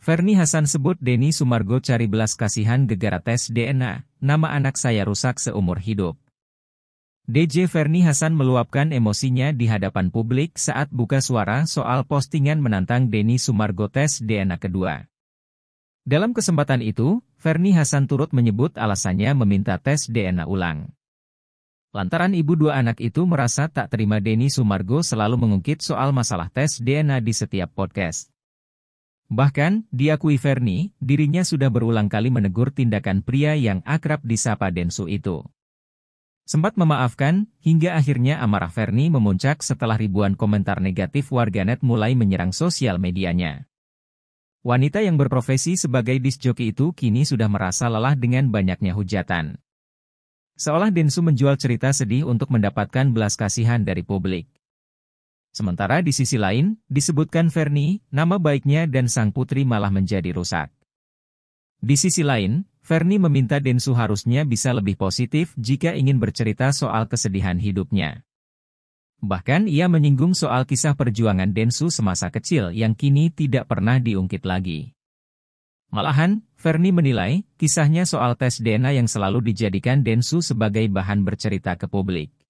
Ferni Hasan sebut Denny Sumargo cari belas kasihan gegara tes DNA, nama anak saya rusak seumur hidup. DJ Ferni Hasan meluapkan emosinya di hadapan publik saat buka suara soal postingan menantang Denny Sumargo tes DNA kedua. Dalam kesempatan itu, Ferni Hasan turut menyebut alasannya meminta tes DNA ulang. Lantaran ibu dua anak itu merasa tak terima Denny Sumargo selalu mengungkit soal masalah tes DNA di setiap podcast. Bahkan, diakui Ferni, dirinya sudah berulang kali menegur tindakan pria yang akrab disapa Densu itu. Sempat memaafkan, hingga akhirnya amarah Ferni memuncak setelah ribuan komentar negatif warganet mulai menyerang sosial medianya. Wanita yang berprofesi sebagai disjoki itu kini sudah merasa lelah dengan banyaknya hujatan. Seolah Densu menjual cerita sedih untuk mendapatkan belas kasihan dari publik. Sementara di sisi lain, disebutkan Verni, nama baiknya dan sang putri malah menjadi rusak. Di sisi lain, Verni meminta Densu harusnya bisa lebih positif jika ingin bercerita soal kesedihan hidupnya. Bahkan ia menyinggung soal kisah perjuangan Densu semasa kecil yang kini tidak pernah diungkit lagi. Malahan, Verni menilai, kisahnya soal tes DNA yang selalu dijadikan Densu sebagai bahan bercerita ke publik.